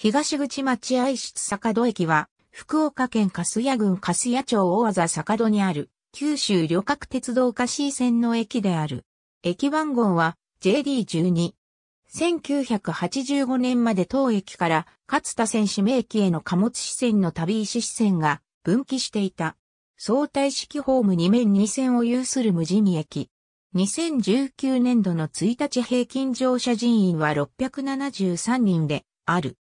東口待合室坂戸駅は、福岡県粕屋郡粕屋町大技坂戸にある、九州旅客鉄道菓 C 線の駅である。駅番号は JD12。1985年まで当駅から勝田線指名駅への貨物支線の旅石支線が分岐していた。相対式ホーム2面2線を有する無人駅。2019年度の1日平均乗車人員は673人である。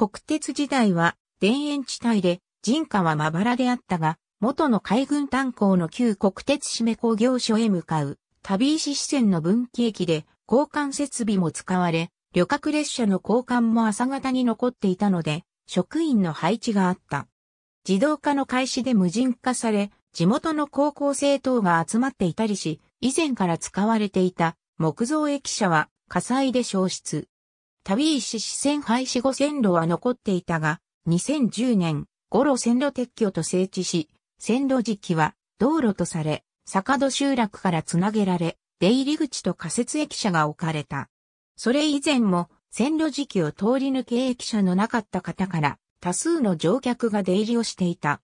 国鉄時代は田園地帯で人家はまばらであったが、元の海軍炭鉱の旧国鉄締め工業所へ向かう、旅石支線の分岐駅で交換設備も使われ、旅客列車の交換も朝方に残っていたので、職員の配置があった。自動化の開始で無人化され、地元の高校生等が集まっていたりし、以前から使われていた木造駅舎は火災で消失。旅石四川廃止後線路は残っていたが、2010年、五路線路撤去と整地し、線路時期は道路とされ、坂戸集落からつなげられ、出入り口と仮設駅舎が置かれた。それ以前も、線路時期を通り抜け駅舎のなかった方から、多数の乗客が出入りをしていた。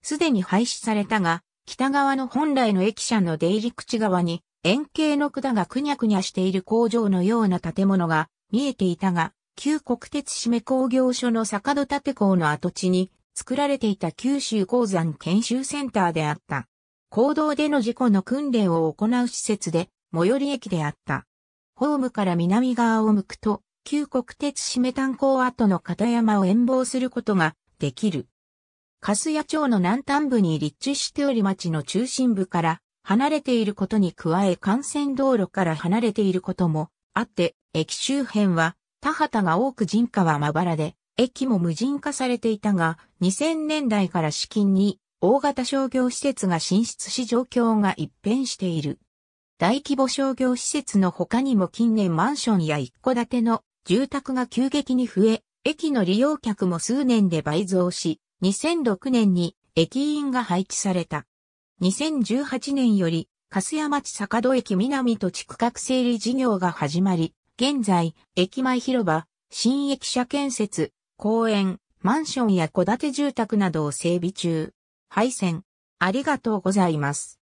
すでに廃止されたが、北側の本来の駅舎の出入り口側に、円形の管がくにゃくにゃしている工場のような建物が見えていたが、旧国鉄締め工業所の坂戸建港の跡地に作られていた九州鉱山研修センターであった。行動での事故の訓練を行う施設で、最寄り駅であった。ホームから南側を向くと、旧国鉄締め炭鉱跡の片山を遠望することができる。かすや町の南端部に立地しており町の中心部から離れていることに加え幹線道路から離れていることもあって、駅周辺は田畑が多く人家はまばらで、駅も無人化されていたが、2000年代から資金に大型商業施設が進出し状況が一変している。大規模商業施設の他にも近年マンションや一戸建ての住宅が急激に増え、駅の利用客も数年で倍増し、2006年に駅員が配置された。2018年より粕屋町坂戸駅南と地区画整理事業が始まり、現在、駅前広場、新駅舎建設、公園、マンションや戸建て住宅などを整備中。配線、ありがとうございます。